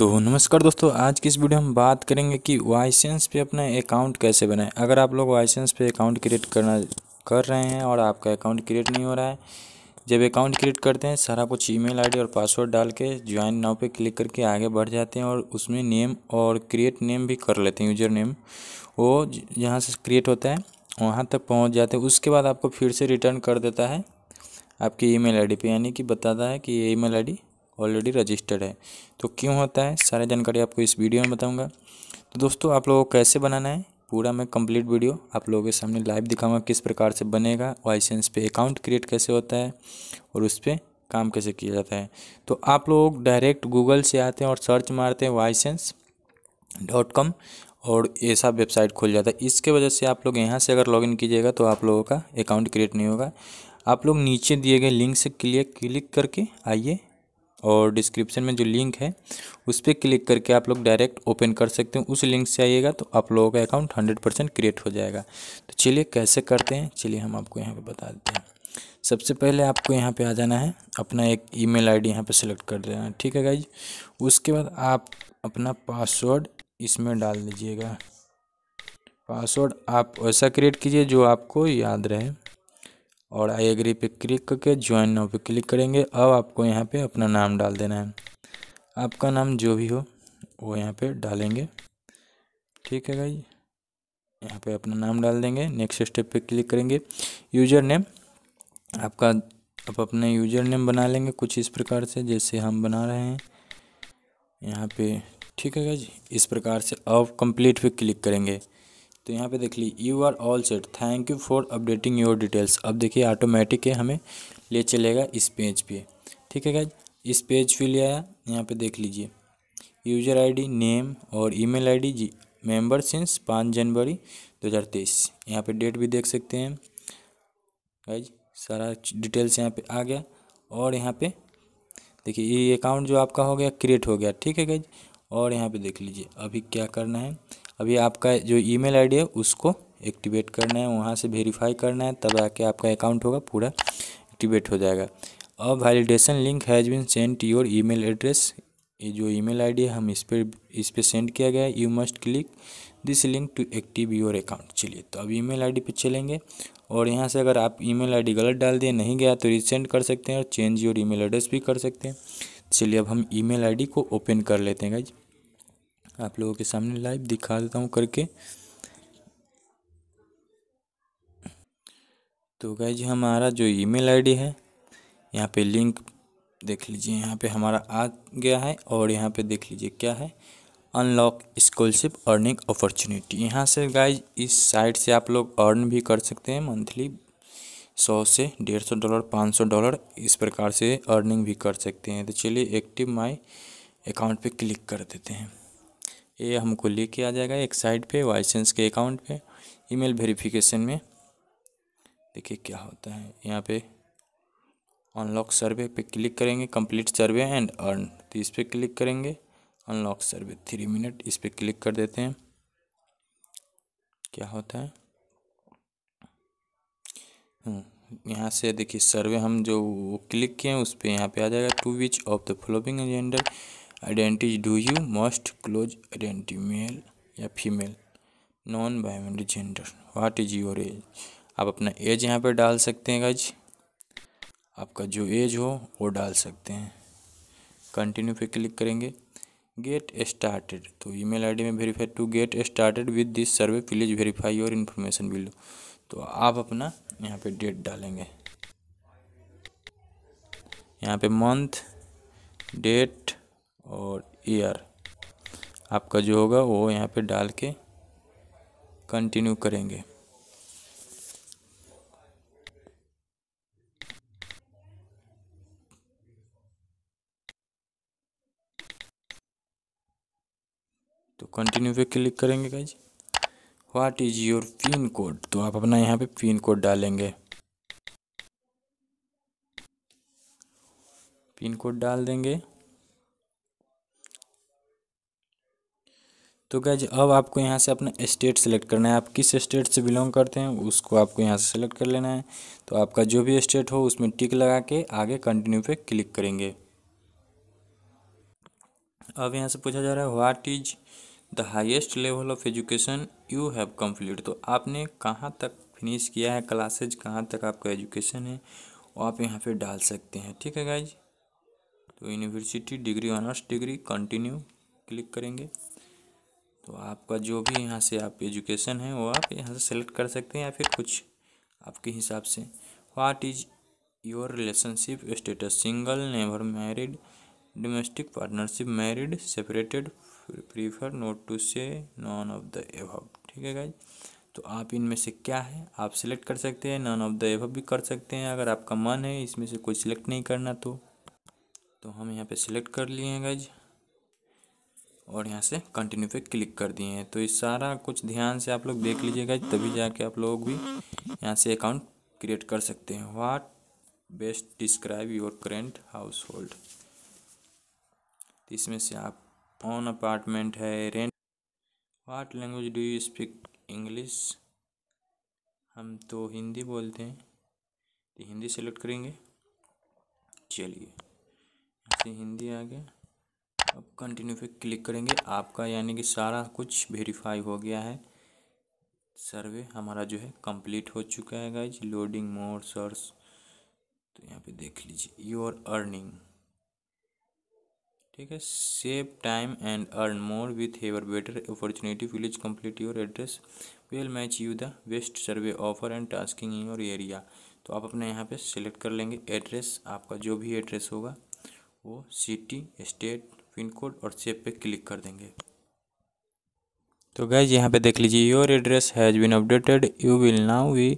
तो नमस्कार दोस्तों आज की इस वीडियो में बात करेंगे कि वाइसेंस पे अपना अकाउंट कैसे बनाएं अगर आप लोग वाइसेंस पे अकाउंट क्रिएट करना कर रहे हैं और आपका अकाउंट क्रिएट नहीं हो रहा है जब अकाउंट क्रिएट करते हैं सारा कुछ ईमेल आईडी और पासवर्ड डाल के ज्वाइन नाव पे क्लिक करके आगे बढ़ जाते हैं और उसमें नेम और क्रिएट नेम भी कर लेते हैं यूजर नेम वो जहाँ से क्रिएट होता है वहाँ तक पहुँच जाते हैं उसके बाद आपको फिर से रिटर्न कर देता है आपकी ईमेल आईडी पे यानी कि बताता है कि ये ईमेल आईडी ऑलरेडी रजिस्टर्ड है तो क्यों होता है सारी जानकारी आपको इस वीडियो में बताऊँगा तो दोस्तों आप लोगों को कैसे बनाना है पूरा मैं कंप्लीट वीडियो आप लोगों के सामने लाइव दिखाऊंगा किस प्रकार से बनेगा वाइसेंस पे अकाउंट क्रिएट कैसे होता है और उस पर काम कैसे किया जाता है तो आप लोग डायरेक्ट गूगल से आते हैं और सर्च मारते हैं वाइसेंस डॉट कॉम और ऐसा वेबसाइट खुल जाता है इसके वजह से आप लोग यहाँ से अगर लॉगिन कीजिएगा तो आप लोगों का अकाउंट क्रिएट नहीं होगा आप लोग नीचे दिए गए लिंक से क्लिक क्लिक करके आइए और डिस्क्रिप्शन में जो लिंक है उस पर क्लिक करके आप लोग डायरेक्ट ओपन कर सकते हैं उस लिंक से आइएगा तो आप लोगों का अकाउंट हंड्रेड परसेंट क्रिएट हो जाएगा तो चलिए कैसे करते हैं चलिए हम आपको यहाँ पर बता देते हैं सबसे पहले आपको यहाँ पे आ जाना है अपना एक ईमेल आईडी यहाँ पे सेलेक्ट कर देना है ठीक है गाइज उसके बाद आप अपना पासवर्ड इसमें डाल दीजिएगा पासवर्ड आप वैसा क्रिएट कीजिए जो आपको याद रहे और आई एग्री पे क्लिक करके ज्वाइन नाउ पे क्लिक करेंगे अब आपको यहाँ पे अपना नाम डाल देना है आपका नाम जो भी हो वो यहाँ पे डालेंगे ठीक है भाई यहाँ पे अपना नाम डाल देंगे नेक्स्ट स्टेप पे क्लिक करेंगे यूजर नेम आपका आप अपने यूजर नेम बना लेंगे कुछ इस प्रकार से जैसे हम बना रहे हैं यहाँ पे ठीक है जी इस प्रकार से अब कंप्लीट पे क्लिक करेंगे तो यहाँ पे देख ली you are all set thank you for updating your details अब देखिए ऑटोमेटिक है हमें ले चलेगा इस पेज पे ठीक है क्या इस पेज पे ले आया यहाँ पे देख लीजिए यूजर आईडी नेम और ईमेल आईडी जी मेंबर सिंस पाँच जनवरी दो हज़ार तेईस यहाँ पर डेट भी देख सकते हैं गाइज सारा डिटेल्स यहाँ पे आ गया और यहाँ पे देखिए ये अकाउंट जो आपका हो गया क्रिएट हो गया ठीक है गाइज और यहाँ पे देख लीजिए अभी क्या करना है अभी आपका जो ईमेल आईडी है उसको एक्टिवेट करना है वहाँ से वेरीफाई करना है तब आके आपका अकाउंट होगा पूरा एक्टिवेट हो जाएगा अब validation link has been sent your email address ये जो ईमेल आईडी है हम इस पर इस पर सेंड किया गया you must click this link to active your account चलिए तो अब ईमेल आईडी पे चलेंगे और यहाँ से अगर आप ईमेल आईडी गलत डाल दिए नहीं गया तो रिसेंड कर सकते हैं और चेंज योर ईमेल एड्रेस भी कर सकते हैं चलिए अब हम ईमेल आईडी को ओपन कर लेते हैं गाइज आप लोगों के सामने लाइव दिखा देता हूँ करके तो जी हमारा जो ईमेल आईडी है यहाँ पे लिंक देख लीजिए यहाँ पे हमारा आ गया है और यहाँ पे देख लीजिए क्या है अनलॉक स्कॉलरशिप अर्निंग अपॉर्चुनिटी यहाँ से गाय इस साइट से आप लोग अर्न भी कर सकते हैं मंथली सौ से डेढ़ सौ डॉलर पाँच सौ डॉलर इस प्रकार से अर्निंग भी कर सकते हैं तो चलिए एक्टिव माई अकाउंट पे क्लिक कर देते हैं ये हमको लेके आ जाएगा एक साइड पे वाइसेंस के अकाउंट पे ईमेल वेरिफिकेशन में देखिए क्या होता है यहाँ पे अनलॉक सर्वे पे क्लिक करेंगे कंप्लीट सर्वे एंड अर्न तो इस पर क्लिक करेंगे अनलॉक सर्वे थ्री मिनट इस पर क्लिक कर देते हैं क्या होता है हम्म, यहाँ से देखिए सर्वे हम जो क्लिक किए हैं उस पर यहाँ पे आ जाएगा to which of the following gender identity do you most close identity male या female non biometric gender what is your age आप अपना एज यहाँ पर डाल सकते हैं गज आपका जो एज हो वो डाल सकते हैं कंटिन्यू पे क्लिक करेंगे गेट स्टार्टेड तो ईमेल आईडी में verify to get started with this survey please verify your information below तो आप अपना यहाँ पे डेट डालेंगे यहाँ पे मंथ डेट और आर आपका जो होगा वो यहाँ पे डाल के कंटिन्यू करेंगे तो कंटिन्यू पे क्लिक करेंगे guys what is your pin code तो आप अपना यहाँ पे पिन कोड डालेंगे पिन कोड डाल देंगे तो गैज अब आपको यहाँ से अपना स्टेट सेलेक्ट करना है आप किस स्टेट से बिलोंग करते हैं उसको आपको यहाँ से सेलेक्ट कर लेना है तो आपका जो भी स्टेट हो उसमें टिक लगा के आगे कंटिन्यू पे क्लिक करेंगे अब यहाँ से पूछा जा रहा है what is the highest level of education you have complete तो आपने कहाँ तक फिनिश किया है क्लासेज कहाँ तक आपका एजुकेशन है वो आप यहाँ पर डाल सकते हैं ठीक है गाइज तो university degree honours degree continue click करेंगे तो आपका जो भी यहाँ से आप एजुकेशन है वो आप यहाँ से सेलेक्ट कर सकते हैं या फिर कुछ आपके हिसाब से what is your relationship status single never married domestic partnership married separated prefer not to say none of the above ठीक है गाइज तो आप इनमें से क्या है आप सिलेक्ट कर सकते हैं नॉन ऑफ द एवब भी कर सकते हैं अगर आपका मन है इसमें से कोई सिलेक्ट नहीं करना तो तो हम यहाँ पे सिलेक्ट कर लिए हैं गाइज और यहाँ से कंटिन्यू पे क्लिक कर दिए हैं तो ये सारा कुछ ध्यान से आप लोग देख लीजिएगा तभी जाके आप लोग भी यहाँ से अकाउंट क्रिएट कर सकते हैं what best describe your current household इसमें से आप ऑन अपार्टमेंट है rent what language do you speak English हम तो हिंदी बोलते हैं तो हिंदी सेलेक्ट करेंगे चलिए हिंदी आ गया अब कंटिन्यू पे क्लिक करेंगे आपका यानी कि सारा कुछ वेरीफाई हो गया है सर्वे हमारा जो है कंप्लीट हो चुका है गाइज लोडिंग मोर सर्स तो यहाँ पे देख लीजिए योर अर्निंग ठीक है save time and earn more with ever better opportunity village complete your address we'll match you the best survey offer and tasking in your area तो आप अपने यहाँ पे सिलेक्ट कर लेंगे एड्रेस आपका जो भी एड्रेस होगा वो सिटी स्टेट पिन कोड और सेव पे क्लिक कर देंगे तो गैज यहाँ पे देख लीजिए your address has been updated you will now we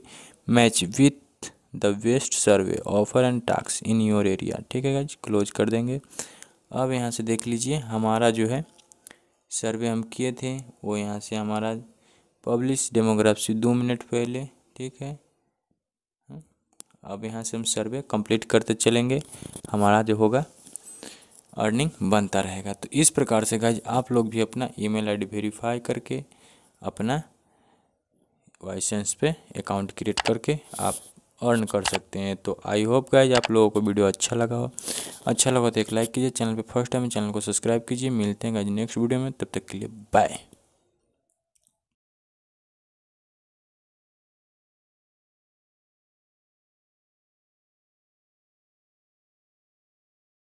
match with the best survey offer and task in your area ठीक है गैज क्लोज कर देंगे अब यहाँ से देख लीजिए हमारा जो है सर्वे हम किए थे वो यहाँ से हमारा पब्लिश डेमोग्राफी दो मिनट पहले ठीक है हम्म। अब यहाँ से हम सर्वे कंप्लीट करते चलेंगे हमारा जो होगा अर्निंग बनता रहेगा तो इस प्रकार से गाइज आप लोग भी अपना ईमेल आईडी वेरीफाई करके अपना वाइसेंस पे अकाउंट क्रिएट करके आप अर्न कर सकते हैं तो आई होप गाइज आप लोगों को वीडियो अच्छा लगा हो अच्छा लगा तो एक लाइक कीजिए चैनल पे फर्स्ट टाइम चैनल को सब्सक्राइब कीजिए मिलते हैं गाइज नेक्स्ट वीडियो में तब तक के लिए बाय